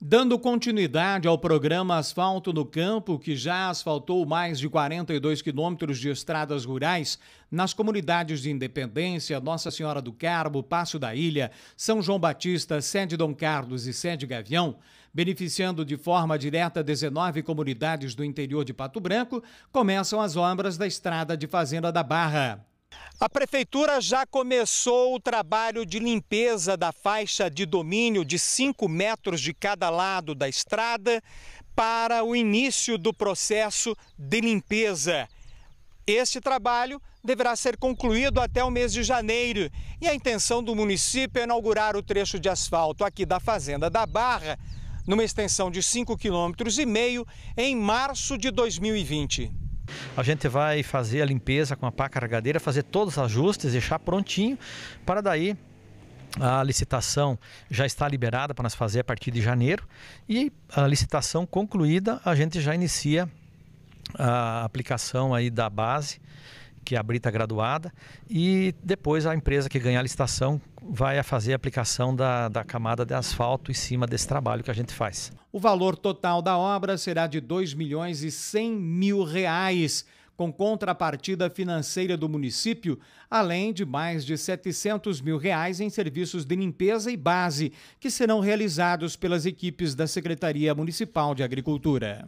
Dando continuidade ao programa Asfalto no Campo, que já asfaltou mais de 42 quilômetros de estradas rurais nas comunidades de Independência, Nossa Senhora do Carmo, Passo da Ilha, São João Batista, Sede Dom Carlos e Sede Gavião, beneficiando de forma direta 19 comunidades do interior de Pato Branco, começam as obras da Estrada de Fazenda da Barra. A prefeitura já começou o trabalho de limpeza da faixa de domínio de 5 metros de cada lado da estrada para o início do processo de limpeza. Este trabalho deverá ser concluído até o mês de janeiro e a intenção do município é inaugurar o trecho de asfalto aqui da Fazenda da Barra, numa extensão de 5,5 km em março de 2020. A gente vai fazer a limpeza com a pá carregadeira, fazer todos os ajustes, deixar prontinho para daí a licitação já está liberada para nós fazer a partir de janeiro e a licitação concluída, a gente já inicia a aplicação aí da base que a Brita é graduada, e depois a empresa que ganhar a licitação vai a fazer a aplicação da, da camada de asfalto em cima desse trabalho que a gente faz. O valor total da obra será de 2 milhões e 100 mil reais, com contrapartida financeira do município, além de mais de 700 mil reais em serviços de limpeza e base, que serão realizados pelas equipes da Secretaria Municipal de Agricultura.